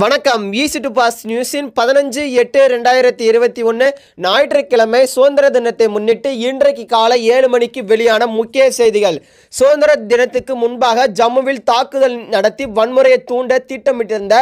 வணக்கம் easy to pass நியூஸின் பதினஞ்சு எட்டு ரெண்டாயிரத்தி இருபத்தி ஒன்று ஞாயிற்றுக்கிழமை சுதந்திர தினத்தை முன்னிட்டு இன்றைக்கு காலை ஏழு மணிக்கு வெளியான முக்கிய செய்திகள் சுதந்திர தினத்துக்கு முன்பாக ஜம்முவில் தாக்குதல் நடத்தி வன்முறையை தூண்ட திட்டமிட்டிருந்த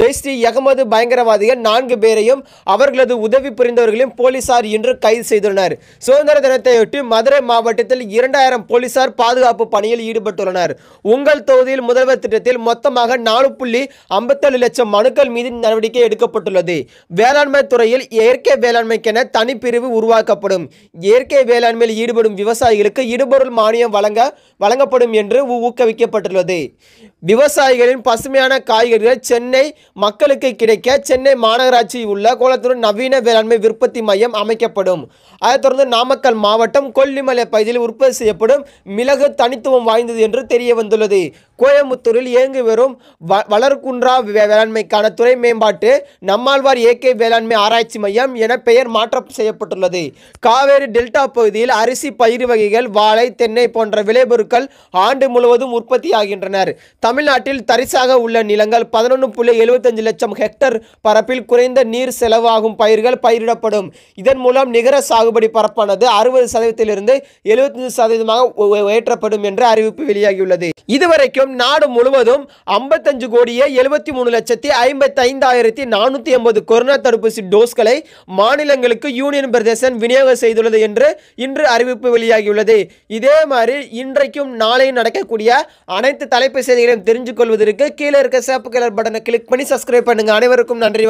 ஜெய்ஸ்ரீ எகமது பயங்கரவாதிகள் நான்கு பேரையும் அவர்களது உதவி புரிந்தவர்களையும் போலீசார் இன்று கைது செய்துள்ளனர் சுதந்திர தினத்தையொட்டி மதுரை மாவட்டத்தில் இரண்டாயிரம் போலீசார் பாதுகாப்பு பணியில் ஈடுபட்டுள்ளனர் உங்கள் தொகுதியில் முதல்வர் திட்டத்தில் மொத்தமாக நாலு புள்ளி ஐம்பத்தேழு லட்சம் மனுக்கள் மீது நடவடிக்கை எடுக்கப்பட்டுள்ளது வேளாண்மை துறையில் இயற்கை வேளாண்மைக்கென தனிப்பிரிவு உருவாக்கப்படும் இயற்கை வேளாண்மையில் ஈடுபடும் விவசாயிகளுக்கு இடுபொருள் மானியம் வழங்க வழங்கப்படும் என்று ஊக்குவிக்கப்பட்டுள்ளது விவசாயிகளின் பசுமையான காய்கறிகள் சென்னை மக்களுக்கு கிடைக்க சென்னை மாநகராட்சியில் உள்ள கோலத்தூர் நவீன வேளாண்மை உற்பத்தி மையம் அமைக்கப்படும் அதைத் தொடர்ந்து நாமக்கல் மாவட்டம் கொல்லிமலை பகுதியில் உற்பத்தி செய்யப்படும் மிளகு தனித்துவம் வாய்ந்தது என்று தெரிய வந்துள்ளது கோயம்புத்தூரில் இயங்கி வரும் வளர்குன்றா வேளாண்மை வேளாண்மைக்கான துறை மேம்பாட்டு நம்மாழ்வார் ஏகே வேளாண்மை ஆராய்ச்சி மையம் என பெயர் மாற்றம் செய்யப்பட்டுள்ளது காவேரி டெல்டா பகுதியில் அரிசி பயிர் வகைகள் வாழை தென்னை போன்ற விளைபொருட்கள் ஆண்டு முழுவதும் உற்பத்தி ஆகின்றனர் தமிழ்நாட்டில் தரிசாக உள்ள நிலங்கள் பதினொன்று புள்ளி எழுபத்தஞ்சு லட்சம் ஹெக்டர் பரப்பில் குறைந்த நீர் செலவாகும் பயிர்கள் பயிரிடப்படும் இதன் மூலம் நிகர சாகுபடி பரப்பானது அறுபது சதவீதத்திலிருந்து எழுபத்தஞ்சு சதவீதமாக ஏற்றப்படும் என்று அறிவிப்பு வெளியாகியுள்ளது இதுவரைக்கும் நாடு முழுவதும் ஐம்பத்தஞ்சு கோடியே எழுபத்தி மூணு லட்சத்தி ஐம்பத்தைந்தாயிரத்தி நானூற்றி எண்பது கொரோனா தடுப்பூசி டோஸ்களை மாநிலங்களுக்கு யூனியன் பிரதேசம் விநியோகம் செய்துள்ளது என்று இன்று அறிவிப்பு வெளியாகியுள்ளது இதே மாதிரி இன்றைக்கும் நாளையும் நடக்கக்கூடிய அனைத்து தலைப்பு செய்திகளையும் தெரிஞ்சு கொள்வதற்கு கீழே இருக்க சேப்பு கலர் பட்டனை கிளிக் பண்ணி சப்ஸ்கிரைப் பண்ணுங்கள் அனைவருக்கும் நன்றி